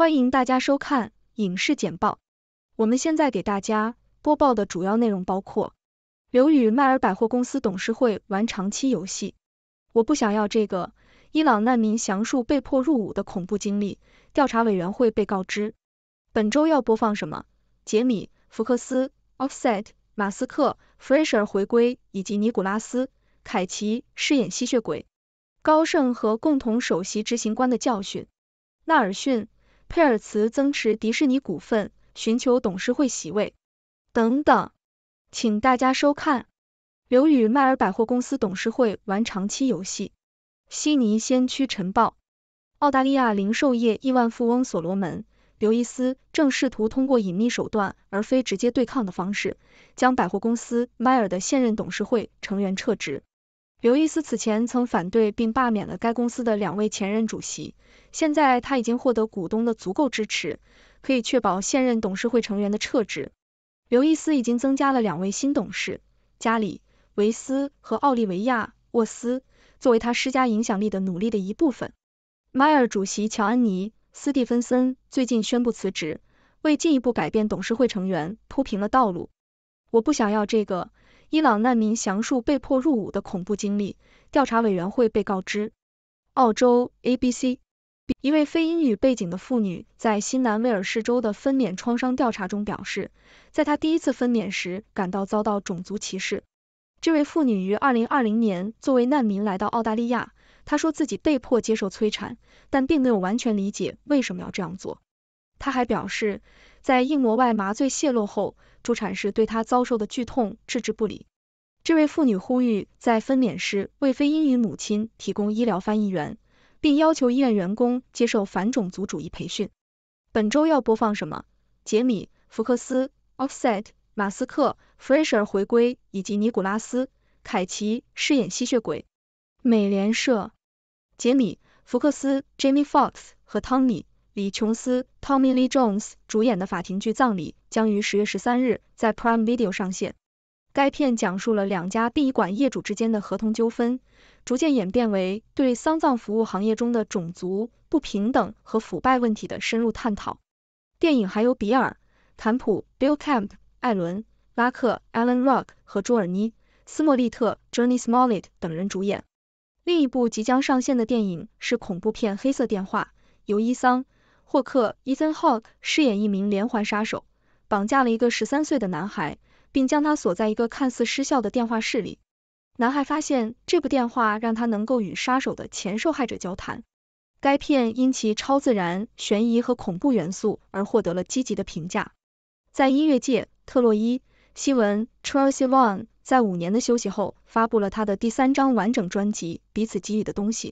欢迎大家收看影视简报。我们现在给大家播报的主要内容包括：刘宇迈尔百货公司董事会玩长期游戏，我不想要这个；伊朗难民详述被迫入伍的恐怖经历，调查委员会被告知本周要播放什么；杰米·福克斯、Offset、马斯克、Fraser 回归，以及尼古拉斯·凯奇饰演吸血鬼；高盛和共同首席执行官的教训；纳尔逊。佩尔茨增持迪士尼股份，寻求董事会席位。等等，请大家收看。刘宇迈尔百货公司董事会玩长期游戏。悉尼先驱晨报：澳大利亚零售业亿万富翁所罗门·刘易斯正试图通过隐秘手段，而非直接对抗的方式，将百货公司迈尔的现任董事会成员撤职。刘易斯此前曾反对并罢免了该公司的两位前任主席，现在他已经获得股东的足够支持，可以确保现任董事会成员的撤职。刘易斯已经增加了两位新董事，加里·维斯和奥利维亚·沃斯，作为他施加影响力的努力的一部分。迈尔主席乔·安妮·斯蒂芬森最近宣布辞职，为进一步改变董事会成员铺平了道路。我不想要这个。伊朗难民详述被迫入伍的恐怖经历，调查委员会被告知。澳洲 ABC，一位非英语背景的妇女在新南威尔士州的分娩创伤调查中表示，在她第一次分娩时感到遭到种族歧视。这位妇女于二零二零年作为难民来到澳大利亚，她说自己被迫接受催产，但并没有完全理解为什么要这样做。她还表示。在硬膜外麻醉泄露后，助产士对她遭受的剧痛置之不理。这位妇女呼吁在分娩时为非英语母亲提供医疗翻译员，并要求医院员工接受反种族主义培训。本周要播放什么？杰米·福克斯、Offset、马斯克、Fraser 回归，以及尼古拉斯·凯奇饰演吸血鬼。美联社、杰米·福克斯、j a m i e Fox 和汤米。李·琼斯 （Tommy Lee Jones） 主演的法庭剧《葬礼》将于十月十三日在 Prime Video 上线。该片讲述了两家殡仪馆业主之间的合同纠纷，逐渐演变为对丧葬服务行业中的种族不平等和腐败问题的深入探讨。电影还由比尔·坎普 （Bill Camp）、艾伦·拉克 （Alan Rock） 和朱尔尼·斯莫利特 j u r n e Smollett） 等人主演。另一部即将上线的电影是恐怖片《黑色电话》，由伊桑。霍克伊森· k e 饰演一名连环杀手，绑架了一个十三岁的男孩，并将他锁在一个看似失效的电话室里。男孩发现这部电话让他能够与杀手的前受害者交谈。该片因其超自然、悬疑和恐怖元素而获得了积极的评价。在音乐界，特洛伊·希文 （Troye s l v a n 在五年的休息后发布了他的第三张完整专辑《彼此给予的东西》。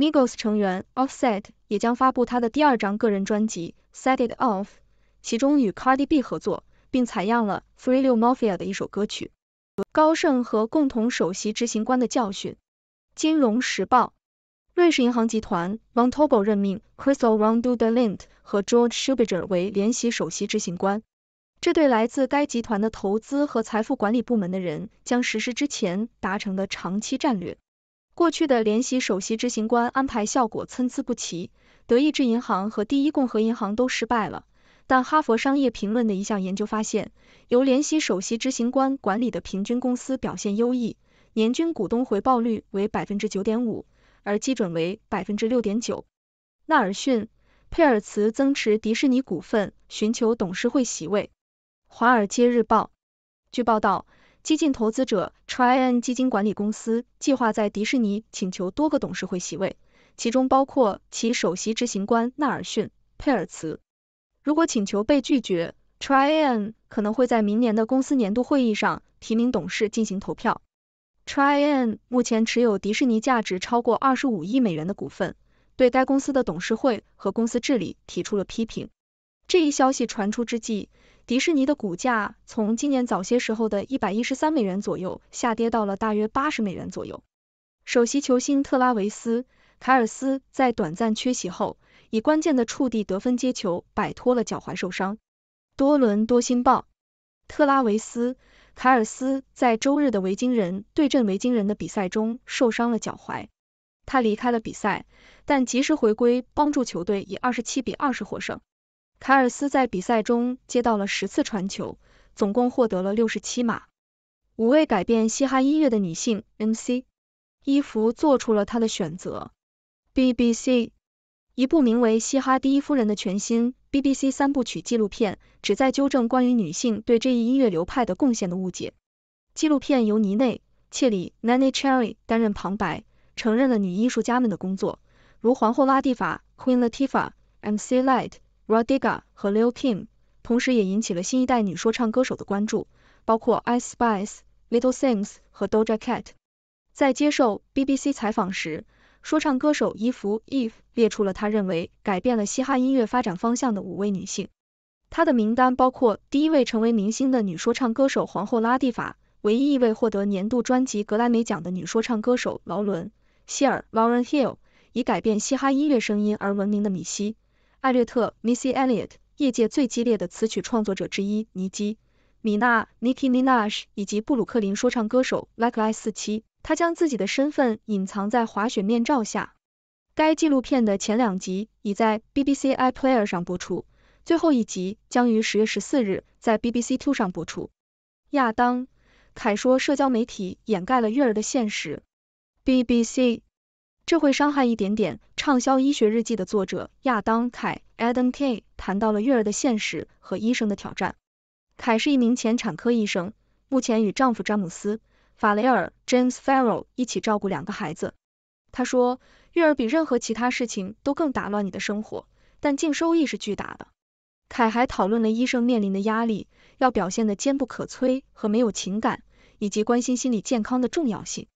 Migos 成员 Offset 也将发布他的第二张个人专辑《Set It Off》，其中与 Cardi B 合作，并采样了 Three 6 Mafia 的一首歌曲。高盛和共同首席执行官的教训，《金融时报》：瑞士银行集团 m o n t o b o 任命 Crystal Rondoudelint 和 George Schubiger 为联席首席执行官。这对来自该集团的投资和财富管理部门的人将实施之前达成的长期战略。过去的联席首席执行官安排效果参差不齐，德意志银行和第一共和银行都失败了。但哈佛商业评论的一项研究发现，由联席首席执行官管理的平均公司表现优异，年均股东回报率为百分之九点五，而基准为百分之六点九。纳尔逊·佩尔茨增持迪士尼股份，寻求董事会席位。华尔街日报据报道。激进投资者 Tryn 基金管理公司计划在迪士尼请求多个董事会席位，其中包括其首席执行官纳尔逊·佩尔茨。如果请求被拒绝，Tryn 可能会在明年的公司年度会议上提名董事进行投票。Tryn 目前持有迪士尼价值超过二十五亿美元的股份，对该公司的董事会和公司治理提出了批评。这一消息传出之际。迪士尼的股价从今年早些时候的一百一十三美元左右，下跌到了大约八十美元左右。首席球星特拉维斯·凯尔斯在短暂缺席后，以关键的触地得分接球，摆脱了脚踝受伤。多伦多星报：特拉维斯·凯尔斯在周日的维京人对阵维京人的比赛中受伤了脚踝，他离开了比赛，但及时回归帮助球队以二十七比二十获胜。凯尔斯在比赛中接到了十次传球，总共获得了六十七码。五位改变嘻哈音乐的女性 MC 伊芙做出了她的选择。BBC 一部名为《嘻哈第一夫人》的全新 BBC 三部曲纪录片，旨在纠正关于女性对这一音乐流派的贡献的误解。纪录片由尼内切里 n a n n y Cherry 担任旁白，承认了女艺术家们的工作，如皇后拉蒂法 Queen Latifah、MC Light。Rodica 和 Lil Kim，同时也引起了新一代女说唱歌手的关注，包括 Ice Spice、Little Sims 和 Doja Cat。在接受 BBC 采访时，说唱歌手伊芙 Eve 列出了他认为改变了嘻哈音乐发展方向的五位女性。她的名单包括第一位成为明星的女说唱歌手皇后拉蒂法，唯一一位获得年度专辑格莱美奖的女说唱歌手劳伦希尔 Lauren Hill，以改变嘻哈音乐声音而闻名的米西。艾略特 （Missy Elliott），业界最激烈的词曲创作者之一；尼基·米娜 （Nikki Minaj） 以及布鲁克林说唱歌手 l i k l i 四七，他将自己的身份隐藏在滑雪面罩下。该纪录片的前两集已在 BBC iPlayer 上播出，最后一集将于十月十四日在 BBC Two 上播出。亚当·凯说：“社交媒体掩盖了月儿的现实。”BBC。这会伤害一点点。畅销医学日记的作者亚当·凯 （Adam K） 谈到了育儿的现实和医生的挑战。凯是一名前产科医生，目前与丈夫詹姆斯·法雷尔 （James Farrell） 一起照顾两个孩子。他说，育儿比任何其他事情都更打乱你的生活，但净收益是巨大的。凯还讨论了医生面临的压力，要表现得坚不可摧和没有情感，以及关心心理健康的重要性。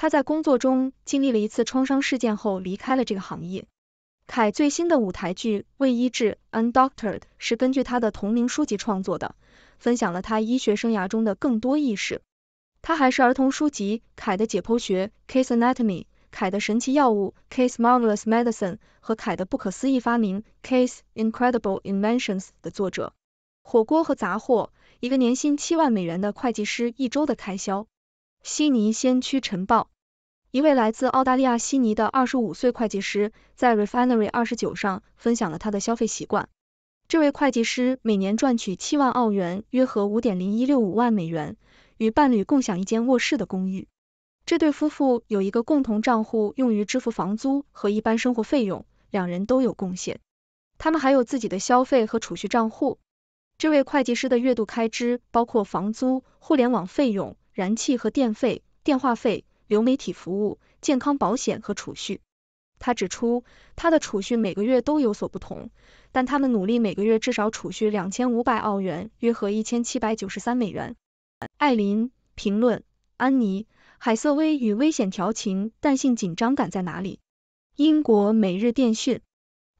他在工作中经历了一次创伤事件后离开了这个行业。凯最新的舞台剧《未医治》Undoctored 是根据他的同名书籍创作的，分享了他医学生涯中的更多轶事。他还是儿童书籍《凯的解剖学》Case Anatomy、《凯的神奇药物》Case Marvelous Medicine 和《凯的不可思议发明》Case Incredible Inventions 的作者。火锅和杂货，一个年薪七万美元的会计师一周的开销。悉尼先驱晨报。一位来自澳大利亚悉尼的25岁会计师在 Refinery29 上分享了他的消费习惯。这位会计师每年赚取7万澳元，约合5.0165万美元，与伴侣共享一间卧室的公寓。这对夫妇有一个共同账户，用于支付房租和一般生活费用，两人都有贡献。他们还有自己的消费和储蓄账户。这位会计师的月度开支包括房租、互联网费用、燃气和电费、电话费。流媒体服务、健康保险和储蓄。他指出，他的储蓄每个月都有所不同，但他们努力每个月至少储蓄两千五百澳元（约合一千七百九十三美元）。艾琳评论：安妮·海瑟薇与危险调情，但性紧张感在哪里？英国每日电讯。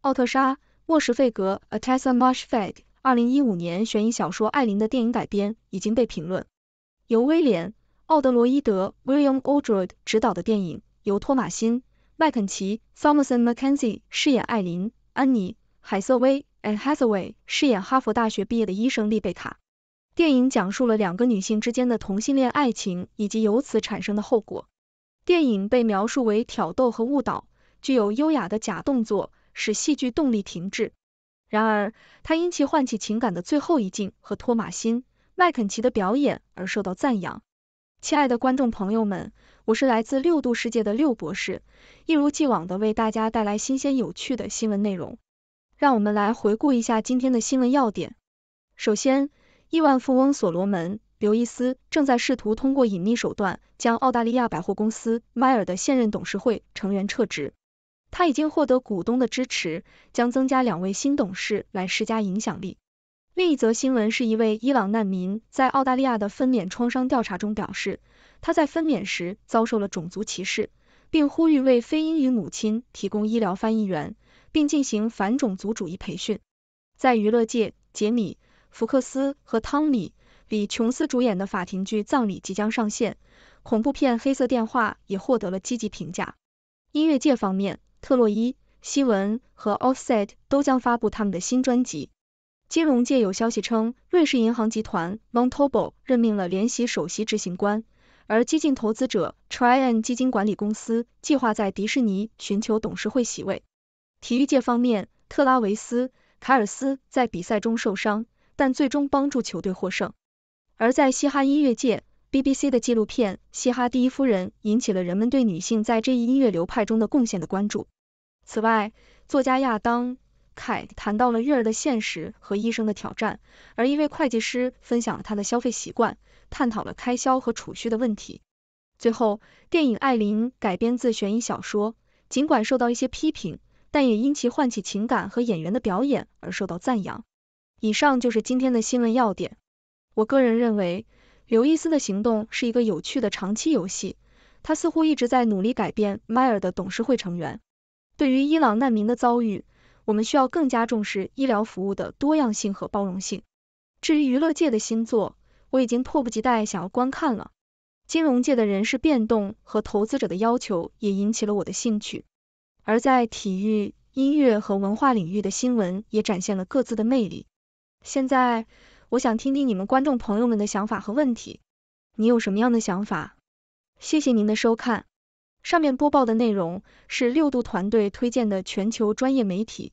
奥特莎·莫什费格 （Atessa Mushfeg） 二零一五年悬疑小说《艾琳》的电影改编已经被评论，由威廉。奥德罗伊德 （William o l d r e d 执导的电影，由托马辛·麦肯齐 t h o m s o n Mackenzie） 饰演艾琳，安妮·海瑟薇 （Anne Hathaway） 饰演哈佛大学毕业的医生丽贝卡。电影讲述了两个女性之间的同性恋爱情以及由此产生的后果。电影被描述为挑逗和误导，具有优雅的假动作，使戏剧动力停滞。然而，他因其唤起情感的最后一镜和托马辛·麦肯齐的表演而受到赞扬。亲爱的观众朋友们，我是来自六度世界的六博士，一如既往的为大家带来新鲜有趣的新闻内容。让我们来回顾一下今天的新闻要点。首先，亿万富翁所罗门·刘易斯正在试图通过隐秘手段将澳大利亚百货公司迈尔的现任董事会成员撤职。他已经获得股东的支持，将增加两位新董事来施加影响力。另一则新闻是一位伊朗难民在澳大利亚的分娩创伤调查中表示，他在分娩时遭受了种族歧视，并呼吁为非英语母亲提供医疗翻译员，并进行反种族主义培训。在娱乐界，杰米·福克斯和汤米·李·琼斯主演的法庭剧《葬礼》即将上线，恐怖片《黑色电话》也获得了积极评价。音乐界方面，特洛伊·希文和 Offset 都将发布他们的新专辑。金融界有消息称，瑞士银行集团 m o n t o b e l 任命了联席首席执行官，而激进投资者 t r i a n 基金管理公司计划在迪士尼寻求董事会席位。体育界方面，特拉维斯·凯尔斯在比赛中受伤，但最终帮助球队获胜。而在嘻哈音乐界，BBC 的纪录片《嘻哈第一夫人》引起了人们对女性在这一音乐流派中的贡献的关注。此外，作家亚当。凯谈到了月儿的现实和医生的挑战，而一位会计师分享了他的消费习惯，探讨了开销和储蓄的问题。最后，电影《艾琳》改编自悬疑小说，尽管受到一些批评，但也因其唤起情感和演员的表演而受到赞扬。以上就是今天的新闻要点。我个人认为，刘易斯的行动是一个有趣的长期游戏，他似乎一直在努力改变迈尔的董事会成员。对于伊朗难民的遭遇。我们需要更加重视医疗服务的多样性和包容性。至于娱乐界的新作，我已经迫不及待想要观看了。金融界的人事变动和投资者的要求也引起了我的兴趣。而在体育、音乐和文化领域的新闻也展现了各自的魅力。现在，我想听听你们观众朋友们的想法和问题。你有什么样的想法？谢谢您的收看。上面播报的内容是六度团队推荐的全球专业媒体。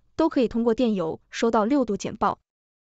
都可以通过电邮收到六度简报。